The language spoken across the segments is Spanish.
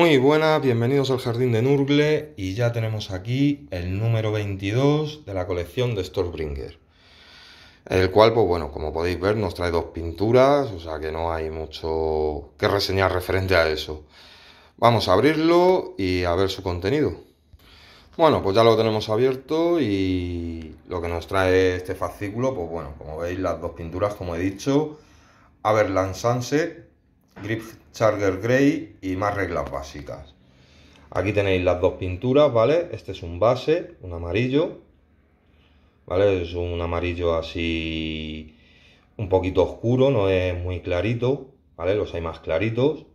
Muy buenas, bienvenidos al Jardín de Nurgle y ya tenemos aquí el número 22 de la colección de Storbringer. El cual, pues bueno, como podéis ver, nos trae dos pinturas, o sea que no hay mucho que reseñar referente a eso. Vamos a abrirlo y a ver su contenido. Bueno, pues ya lo tenemos abierto y lo que nos trae este fascículo, pues bueno, como veis, las dos pinturas, como he dicho, Averland Sunset grip Charger Grey y más reglas básicas. Aquí tenéis las dos pinturas, ¿vale? Este es un base, un amarillo, ¿vale? Es un amarillo así un poquito oscuro, no es muy clarito, ¿vale? Los hay más claritos.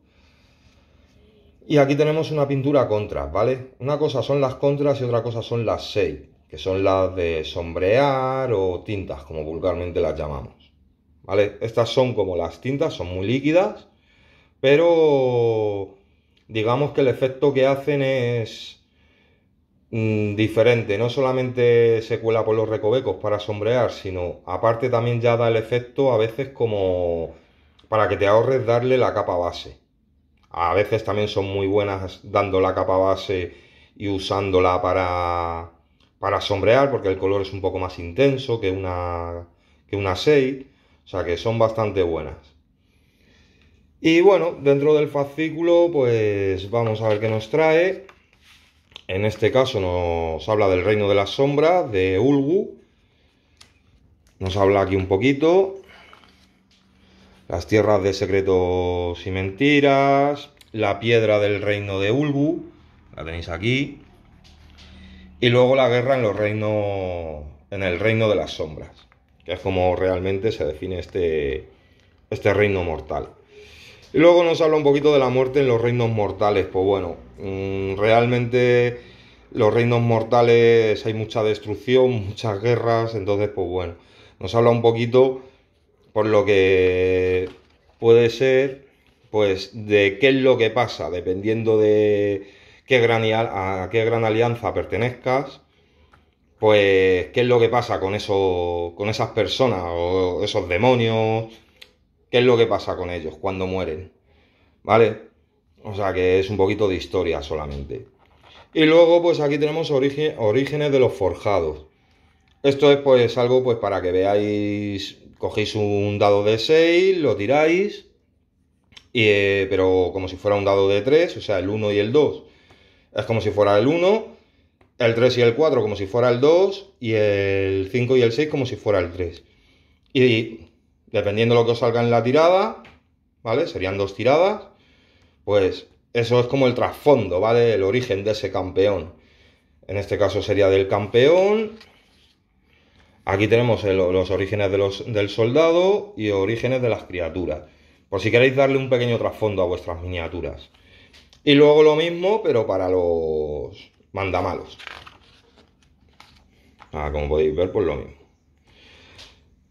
Y aquí tenemos una pintura contra, ¿vale? Una cosa son las contras y otra cosa son las seis, que son las de sombrear o tintas, como vulgarmente las llamamos. ¿Vale? Estas son como las tintas, son muy líquidas pero digamos que el efecto que hacen es mm, diferente, no solamente se cuela por los recovecos para sombrear, sino aparte también ya da el efecto a veces como para que te ahorres darle la capa base. A veces también son muy buenas dando la capa base y usándola para, sombrear, porque el color es un poco más intenso que una, que una o sea que son bastante buenas. Y bueno, dentro del fascículo, pues vamos a ver qué nos trae. En este caso nos habla del Reino de las Sombras, de Ulgu. Nos habla aquí un poquito. Las tierras de secretos y mentiras. La piedra del Reino de Ulgu. La tenéis aquí. Y luego la guerra en los reinos. en el reino de las sombras. Que es como realmente se define este. este reino mortal. Y luego nos habla un poquito de la muerte en los reinos mortales. Pues bueno, mm, realmente los reinos mortales hay mucha destrucción, muchas guerras, entonces pues bueno, nos habla un poquito por lo que puede ser, pues de qué es lo que pasa, dependiendo de qué gran, a qué gran alianza pertenezcas, pues qué es lo que pasa con, eso, con esas personas o esos demonios qué es lo que pasa con ellos cuando mueren. ¿Vale? O sea que es un poquito de historia solamente. Y luego, pues aquí tenemos origen, orígenes de los forjados. Esto es pues algo pues para que veáis. Cogéis un dado de 6, lo tiráis. Y, eh, pero como si fuera un dado de 3, o sea, el 1 y el 2 es como si fuera el 1, el 3 y el 4 como si fuera el 2, y el 5 y el 6 como si fuera el 3. Y dependiendo de lo que os salga en la tirada, ¿vale? Serían dos tiradas, pues eso es como el trasfondo, ¿vale? El origen de ese campeón. En este caso sería del campeón. Aquí tenemos los orígenes del soldado y orígenes de las criaturas. Por si queréis darle un pequeño trasfondo a vuestras miniaturas. Y luego lo mismo, pero para los mandamalos. Ah, como podéis ver, pues lo mismo.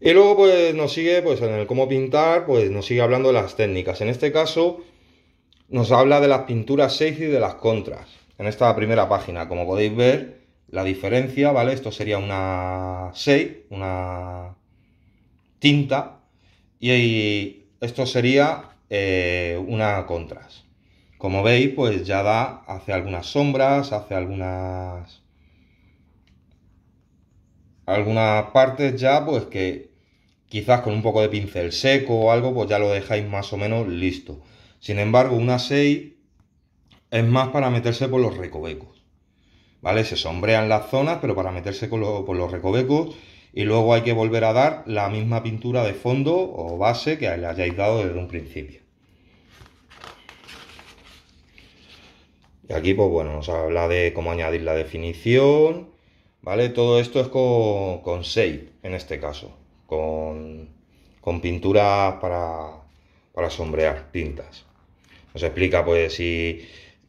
Y luego pues nos sigue pues en el cómo pintar, pues nos sigue hablando de las técnicas. En este caso nos habla de las pinturas 6 y de las contras. En esta primera página, como podéis ver, la diferencia, ¿vale? Esto sería una 6, una tinta, y esto sería eh, una contras. Como veis, pues ya da, hace algunas sombras, hace algunas algunas partes ya pues que Quizás con un poco de pincel seco o algo, pues ya lo dejáis más o menos listo. Sin embargo, una 6 es más para meterse por los recovecos. ¿Vale? Se sombrean las zonas, pero para meterse con por los recovecos. Y luego hay que volver a dar la misma pintura de fondo o base que le hayáis dado desde un principio. Y aquí, pues bueno, nos habla de cómo añadir la definición, ¿vale? Todo esto es con, 6 en este caso con, pintura pinturas para, sombrear tintas. Nos explica pues si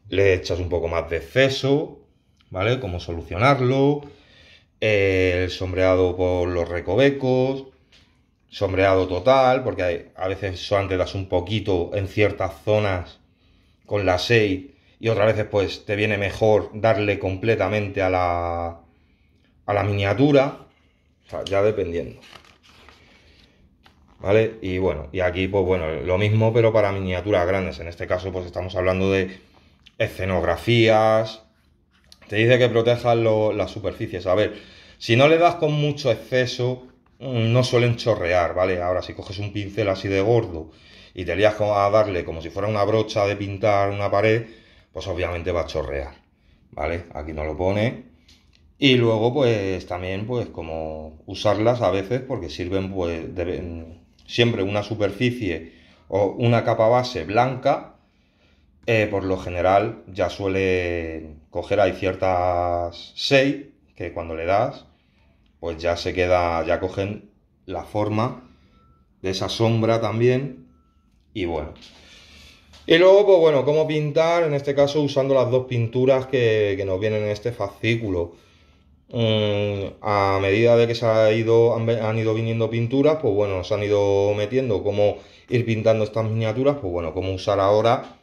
le echas un poco más de exceso, ¿vale? Cómo solucionarlo, el sombreado por los recovecos, sombreado total, porque a veces solamente das un poquito en ciertas zonas con la 6 y otras veces pues te viene mejor darle completamente a la, a la miniatura, ya dependiendo. ¿Vale? Y bueno, y aquí pues bueno, lo mismo pero para miniaturas grandes. En este caso pues estamos hablando de escenografías. Te dice que protejas las superficies. A ver, si no le das con mucho exceso, mm, no suelen chorrear, ¿vale? Ahora si coges un pincel así de gordo y te lías a darle como si fuera una brocha de pintar una pared, pues obviamente va a chorrear, ¿vale? Aquí no lo pone. Y luego pues también pues como usarlas a veces porque sirven pues de siempre una superficie o una capa base blanca, eh, por lo general ya suele coger, hay ciertas 6 que cuando le das, pues ya se queda, ya cogen la forma de esa sombra también y bueno. Y luego, pues bueno, cómo pintar, en este caso usando las dos pinturas que, que nos vienen en este fascículo. Mm, a medida de que se ha ido, han, ido viniendo pinturas, pues bueno, se han ido metiendo cómo ir pintando estas miniaturas, pues bueno, cómo usar ahora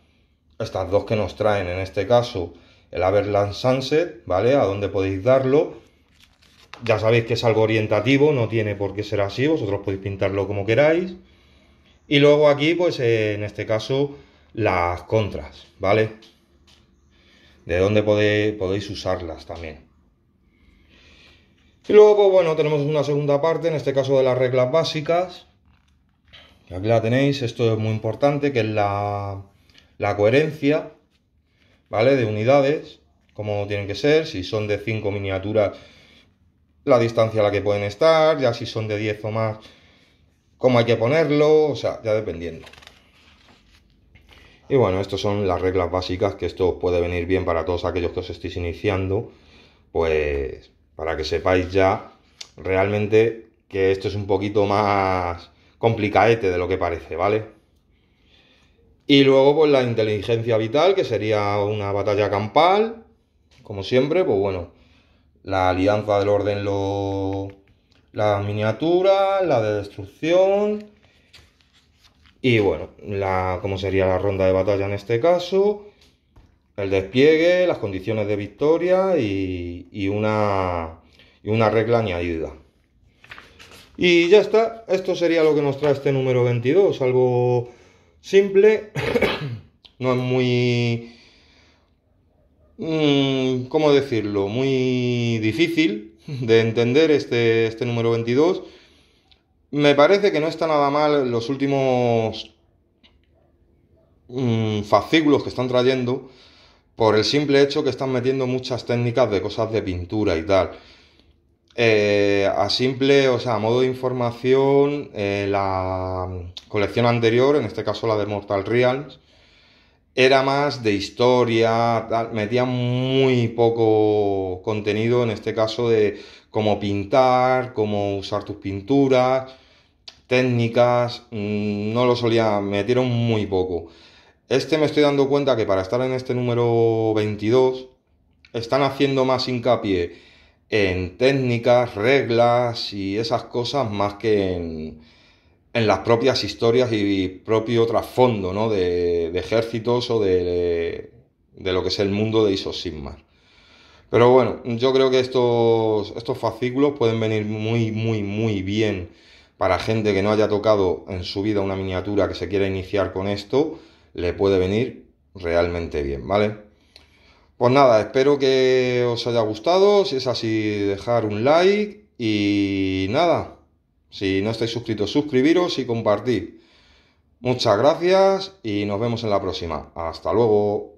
estas dos que nos traen, en este caso el Averland Sunset, ¿vale? A dónde podéis darlo. Ya sabéis que es algo orientativo, no tiene por qué ser así, vosotros podéis pintarlo como queráis. Y luego aquí, pues en este caso, las contras, ¿vale? De dónde podéis usarlas también. Y luego, bueno, tenemos una segunda parte, en este caso de las reglas básicas. Aquí la tenéis, esto es muy importante, que es la, la coherencia, ¿vale? De unidades, cómo tienen que ser, si son de 5 miniaturas, la distancia a la que pueden estar, ya si son de 10 o más, cómo hay que ponerlo, o sea, ya dependiendo. Y bueno, estas son las reglas básicas que esto puede venir bien para todos aquellos que os estéis iniciando, pues para que sepáis ya realmente que esto es un poquito más complicadete de lo que parece, ¿vale? Y luego, pues la inteligencia vital, que sería una batalla campal, como siempre, pues bueno, la alianza del orden, lo... la miniatura, la de destrucción, y bueno, la, como sería la ronda de batalla en este caso, el despliegue, las condiciones de victoria y, una, regla añadida. Y ya está, esto sería lo que nos trae este número 22, algo simple, no es muy... Mm, ¿Cómo decirlo? Muy difícil de entender este, este número 22. Me parece que no está nada mal los últimos mm, fascículos que están trayendo por el simple hecho que están metiendo muchas técnicas de cosas de pintura y tal. Eh, a simple, o sea, a modo de información, eh, la colección anterior, en este caso la de Mortal Realms, era más de historia, tal, muy poco contenido, en este caso de cómo pintar, cómo usar tus pinturas, técnicas, mm, no lo solían, metieron muy poco. Este me estoy dando cuenta que para estar en este número 22 están haciendo más hincapié en técnicas, reglas y esas cosas más que en, las propias historias y propio trasfondo ¿no? de, ejércitos o de, de, lo que es el mundo de iso Sigmar. Pero bueno, yo creo que estos, estos fascículos pueden venir muy, muy, muy bien para gente que no haya tocado en su vida una miniatura que se quiera iniciar con esto le puede venir realmente bien, ¿vale? Pues nada, espero que os haya gustado, si es así dejar un like y nada, si no estáis suscritos suscribiros y compartid. Muchas gracias y nos vemos en la próxima. Hasta luego.